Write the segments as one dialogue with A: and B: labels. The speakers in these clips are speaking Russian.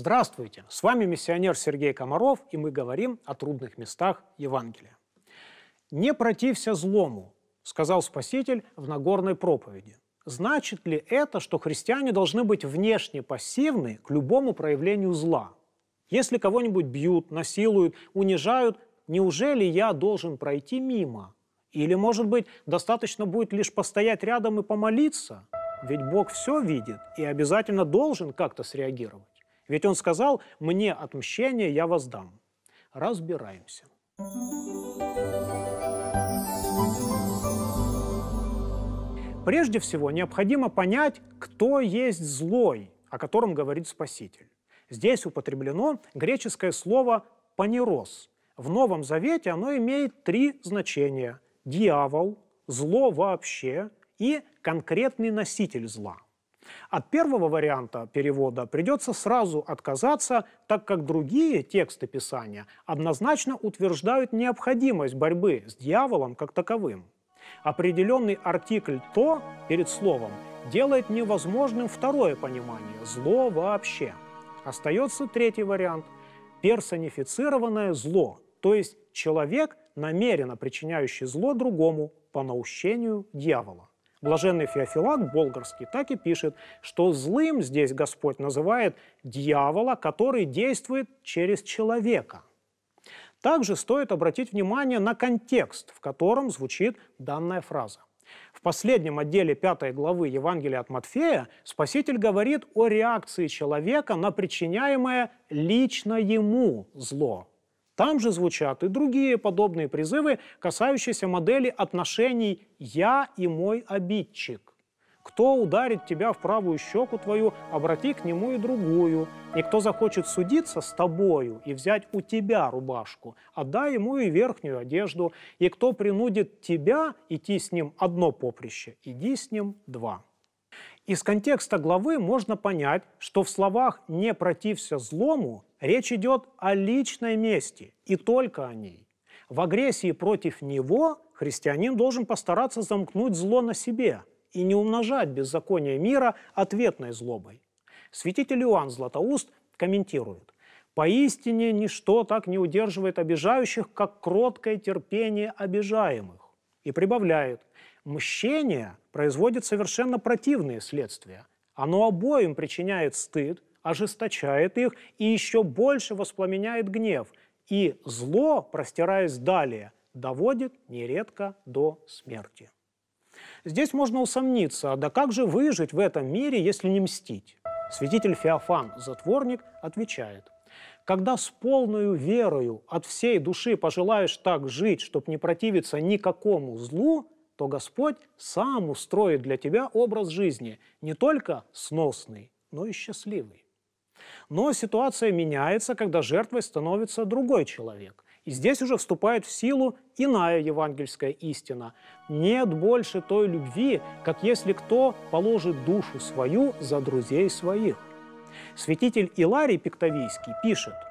A: Здравствуйте! С вами миссионер Сергей Комаров, и мы говорим о трудных местах Евангелия. «Не протився злому», – сказал Спаситель в Нагорной проповеди. Значит ли это, что христиане должны быть внешне пассивны к любому проявлению зла? Если кого-нибудь бьют, насилуют, унижают, неужели я должен пройти мимо? Или, может быть, достаточно будет лишь постоять рядом и помолиться? Ведь Бог все видит и обязательно должен как-то среагировать. Ведь он сказал, мне отмщение я воздам. Разбираемся. Прежде всего, необходимо понять, кто есть злой, о котором говорит Спаситель. Здесь употреблено греческое слово «панерос». В Новом Завете оно имеет три значения – дьявол, зло вообще и конкретный носитель зла – от первого варианта перевода придется сразу отказаться, так как другие тексты Писания однозначно утверждают необходимость борьбы с дьяволом как таковым. Определенный артикль «то» перед словом делает невозможным второе понимание – зло вообще. Остается третий вариант – персонифицированное зло, то есть человек, намеренно причиняющий зло другому по наущению дьявола. Блаженный Феофилак Болгарский так и пишет, что злым здесь Господь называет дьявола, который действует через человека. Также стоит обратить внимание на контекст, в котором звучит данная фраза. В последнем отделе пятой главы Евангелия от Матфея Спаситель говорит о реакции человека на причиняемое лично ему зло там же звучат и другие подобные призывы, касающиеся модели отношений «я и мой обидчик». Кто ударит тебя в правую щеку твою, обрати к нему и другую. И кто захочет судиться с тобою и взять у тебя рубашку, отдай ему и верхнюю одежду. И кто принудит тебя идти с ним одно поприще, иди с ним два. Из контекста главы можно понять, что в словах «не протився злому» речь идет о личной мести, и только о ней. В агрессии против него христианин должен постараться замкнуть зло на себе и не умножать беззаконие мира ответной злобой. Святитель Иоанн Златоуст комментирует – Поистине ничто так не удерживает обижающих, как кроткое терпение обижаемых. И прибавляет, мщение производит совершенно противные следствия. Оно обоим причиняет стыд, ожесточает их и еще больше воспламеняет гнев. И зло, простираясь далее, доводит нередко до смерти. Здесь можно усомниться, а да как же выжить в этом мире, если не мстить? Святитель Феофан, затворник, отвечает. Когда с полную верою от всей души пожелаешь так жить, чтобы не противиться никакому злу, то Господь сам устроит для тебя образ жизни не только сносный, но и счастливый. Но ситуация меняется, когда жертвой становится другой человек. И здесь уже вступает в силу иная евангельская истина. Нет больше той любви, как если кто положит душу свою за друзей своих. Святитель Иларий Пиктовийский пишет –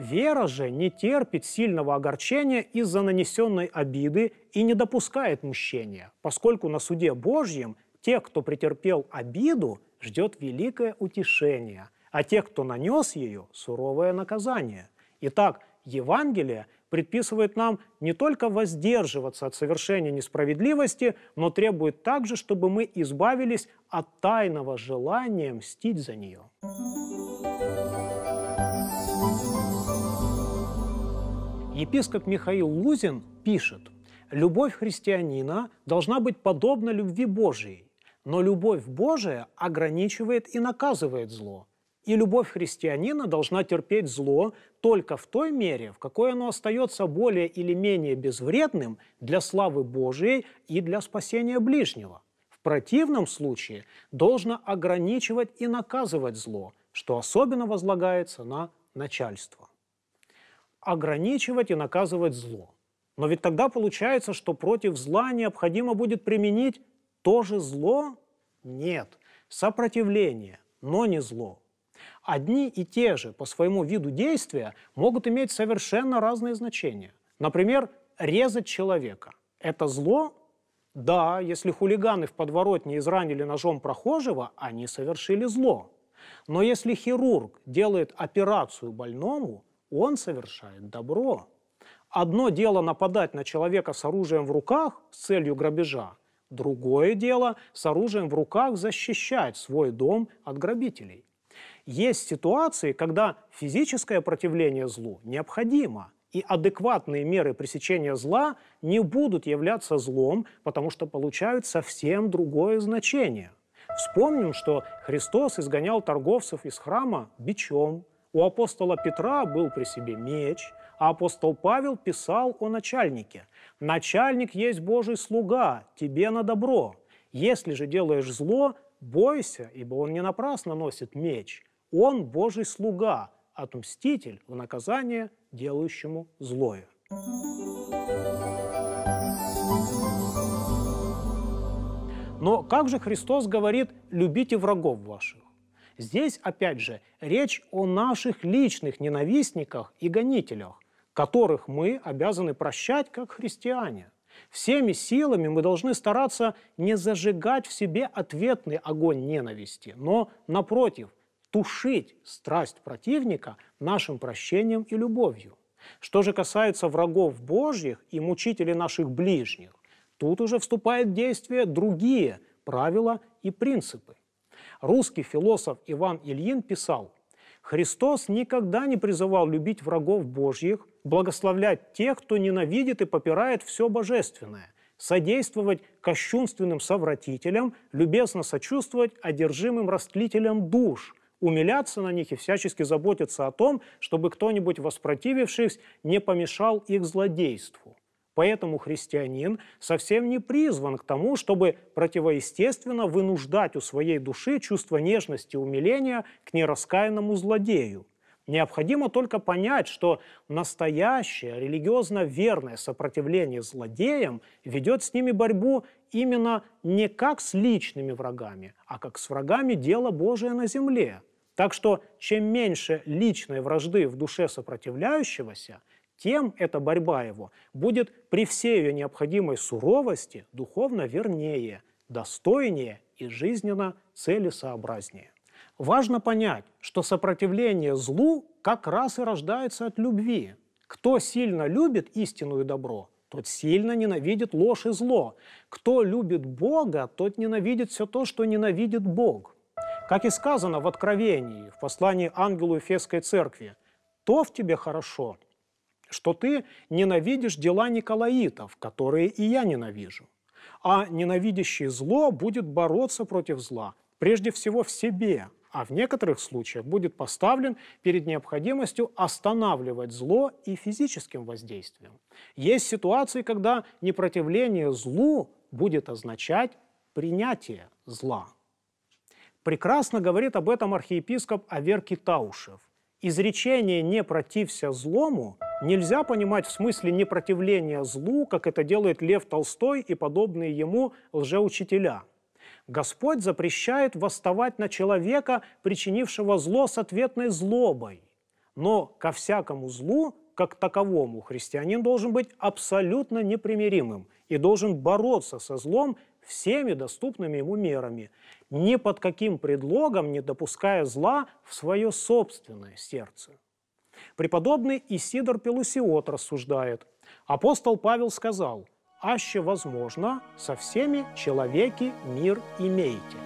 A: Вера же не терпит сильного огорчения из-за нанесенной обиды и не допускает мщения, поскольку на суде Божьем тех, кто претерпел обиду, ждет великое утешение, а тех, кто нанес ее, суровое наказание. Итак, Евангелие предписывает нам не только воздерживаться от совершения несправедливости, но требует также, чтобы мы избавились от тайного желания мстить за нее. Епископ Михаил Лузин пишет, «Любовь христианина должна быть подобна любви Божией, но любовь Божия ограничивает и наказывает зло. И любовь христианина должна терпеть зло только в той мере, в какой оно остается более или менее безвредным для славы Божией и для спасения ближнего. В противном случае должно ограничивать и наказывать зло, что особенно возлагается на начальство ограничивать и наказывать зло. Но ведь тогда получается, что против зла необходимо будет применить тоже зло? Нет. Сопротивление, но не зло. Одни и те же по своему виду действия могут иметь совершенно разные значения. Например, резать человека. Это зло? Да, если хулиганы в подворотне изранили ножом прохожего, они совершили зло. Но если хирург делает операцию больному, он совершает добро. Одно дело нападать на человека с оружием в руках с целью грабежа, другое дело с оружием в руках защищать свой дом от грабителей. Есть ситуации, когда физическое противление злу необходимо, и адекватные меры пресечения зла не будут являться злом, потому что получают совсем другое значение. Вспомним, что Христос изгонял торговцев из храма бичом, у апостола Петра был при себе меч, а апостол Павел писал о начальнике. «Начальник есть Божий слуга, тебе на добро. Если же делаешь зло, бойся, ибо он не напрасно носит меч. Он Божий слуга, отмститель а в наказание делающему злое». Но как же Христос говорит «любите врагов ваших»? Здесь, опять же, речь о наших личных ненавистниках и гонителях, которых мы обязаны прощать как христиане. Всеми силами мы должны стараться не зажигать в себе ответный огонь ненависти, но, напротив, тушить страсть противника нашим прощением и любовью. Что же касается врагов Божьих и мучителей наших ближних, тут уже вступают в действие другие правила и принципы. Русский философ Иван Ильин писал, «Христос никогда не призывал любить врагов Божьих, благословлять тех, кто ненавидит и попирает все божественное, содействовать кощунственным совратителям, любезно сочувствовать одержимым растлителям душ, умиляться на них и всячески заботиться о том, чтобы кто-нибудь, воспротивившись, не помешал их злодейству. Поэтому христианин совсем не призван к тому, чтобы противоестественно вынуждать у своей души чувство нежности и умиления к нераскаянному злодею. Необходимо только понять, что настоящее религиозно верное сопротивление злодеям ведет с ними борьбу именно не как с личными врагами, а как с врагами дела Божия на земле. Так что чем меньше личной вражды в душе сопротивляющегося, тем эта борьба его будет при всей ее необходимой суровости духовно вернее, достойнее и жизненно целесообразнее. Важно понять, что сопротивление злу как раз и рождается от любви. Кто сильно любит истину и добро, тот сильно ненавидит ложь и зло. Кто любит Бога, тот ненавидит все то, что ненавидит Бог. Как и сказано в Откровении, в послании ангелу Ефесской церкви, «То в тебе хорошо, что ты ненавидишь дела николаитов, которые и я ненавижу. А ненавидящий зло будет бороться против зла, прежде всего в себе, а в некоторых случаях будет поставлен перед необходимостью останавливать зло и физическим воздействием. Есть ситуации, когда непротивление злу будет означать принятие зла. Прекрасно говорит об этом архиепископ Аверки Таушев. Изречение «не протився злому» нельзя понимать в смысле непротивления злу, как это делает Лев Толстой и подобные ему лжеучителя. Господь запрещает восставать на человека, причинившего зло с ответной злобой. Но ко всякому злу, как таковому, христианин должен быть абсолютно непримиримым и должен бороться со злом всеми доступными ему мерами, ни под каким предлогом не допуская зла в свое собственное сердце. Преподобный Исидор Пелусиот рассуждает. Апостол Павел сказал, «Аще возможно, со всеми человеки мир имейте».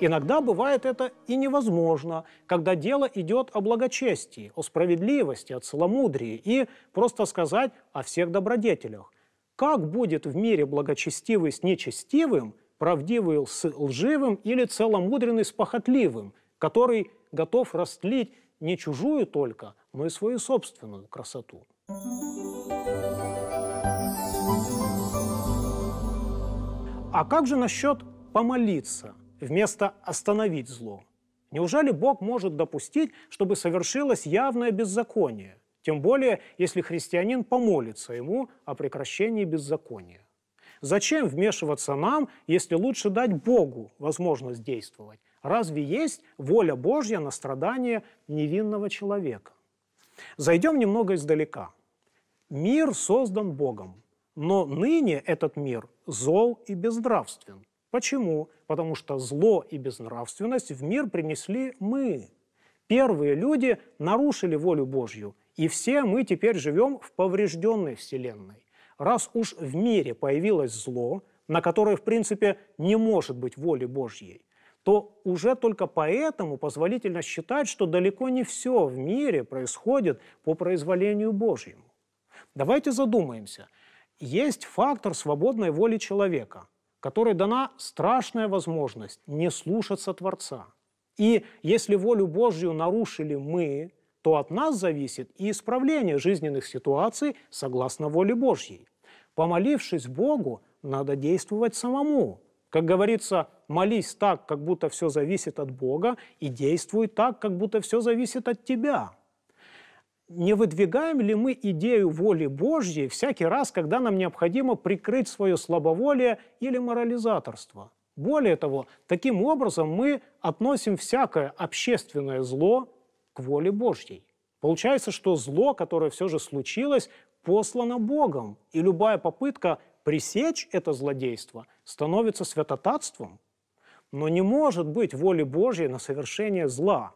A: Иногда бывает это и невозможно, когда дело идет о благочестии, о справедливости, о целомудрии и просто сказать о всех добродетелях – как будет в мире благочестивый с нечестивым, правдивый с лживым или целомудренный с похотливым, который готов растлить не чужую только, но и свою собственную красоту. А как же насчет помолиться вместо остановить зло? Неужели Бог может допустить, чтобы совершилось явное беззаконие? Тем более, если христианин помолится ему о прекращении беззакония. Зачем вмешиваться нам, если лучше дать Богу возможность действовать? Разве есть воля Божья на страдание невинного человека? Зайдем немного издалека. Мир создан Богом, но ныне этот мир зол и безнравствен. Почему? Потому что зло и безнравственность в мир принесли мы. Первые люди нарушили волю Божью и все мы теперь живем в поврежденной Вселенной. Раз уж в мире появилось зло, на которое, в принципе, не может быть воли Божьей, то уже только поэтому позволительно считать, что далеко не все в мире происходит по произволению Божьему. Давайте задумаемся. Есть фактор свободной воли человека, которой дана страшная возможность не слушаться Творца. И если волю Божью нарушили мы, то от нас зависит и исправление жизненных ситуаций согласно воле Божьей. Помолившись Богу, надо действовать самому. Как говорится, молись так, как будто все зависит от Бога, и действуй так, как будто все зависит от тебя. Не выдвигаем ли мы идею воли Божьей всякий раз, когда нам необходимо прикрыть свое слабоволие или морализаторство? Более того, таким образом мы относим всякое общественное зло к воле Божьей. Получается, что зло, которое все же случилось, послано Богом, и любая попытка пресечь это злодейство становится святотатством. Но не может быть воли Божьей на совершение зла.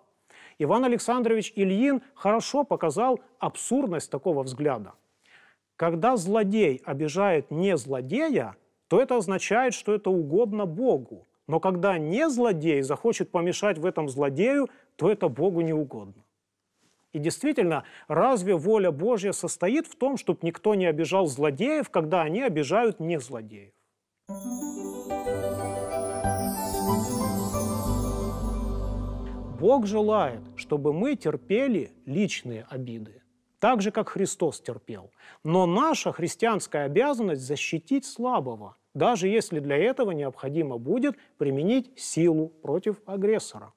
A: Иван Александрович Ильин хорошо показал абсурдность такого взгляда. Когда злодей обижает не злодея, то это означает, что это угодно Богу. Но когда не злодей захочет помешать в этом злодею, то это Богу не угодно. И действительно, разве воля Божья состоит в том, чтобы никто не обижал злодеев, когда они обижают не злодеев? Бог желает, чтобы мы терпели личные обиды, так же, как Христос терпел. Но наша христианская обязанность защитить слабого – даже если для этого необходимо будет применить силу против агрессора.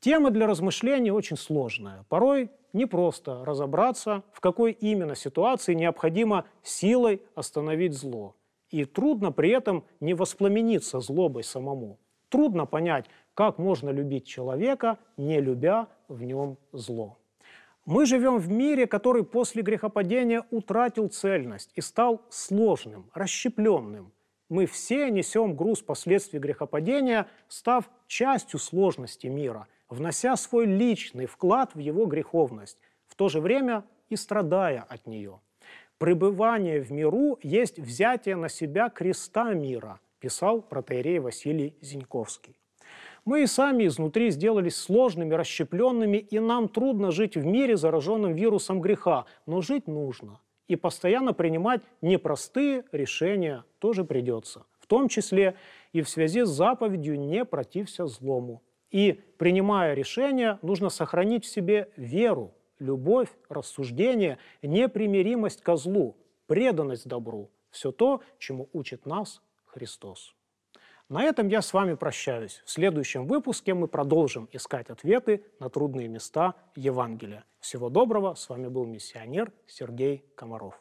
A: Тема для размышления очень сложная. Порой непросто разобраться, в какой именно ситуации необходимо силой остановить зло. И трудно при этом не воспламениться злобой самому. Трудно понять, как можно любить человека, не любя в нем зло. Мы живем в мире, который после грехопадения утратил цельность и стал сложным, расщепленным мы все несем груз последствий грехопадения, став частью сложности мира, внося свой личный вклад в его греховность, в то же время и страдая от нее. «Пребывание в миру есть взятие на себя креста мира», писал протеерей Василий Зиньковский. Мы и сами изнутри сделались сложными, расщепленными, и нам трудно жить в мире, зараженном вирусом греха, но жить нужно – и постоянно принимать непростые решения тоже придется. В том числе и в связи с заповедью «не протився злому». И, принимая решения, нужно сохранить в себе веру, любовь, рассуждение, непримиримость ко злу, преданность добру – все то, чему учит нас Христос. На этом я с вами прощаюсь. В следующем выпуске мы продолжим искать ответы на трудные места Евангелия. Всего доброго. С вами был миссионер Сергей Комаров.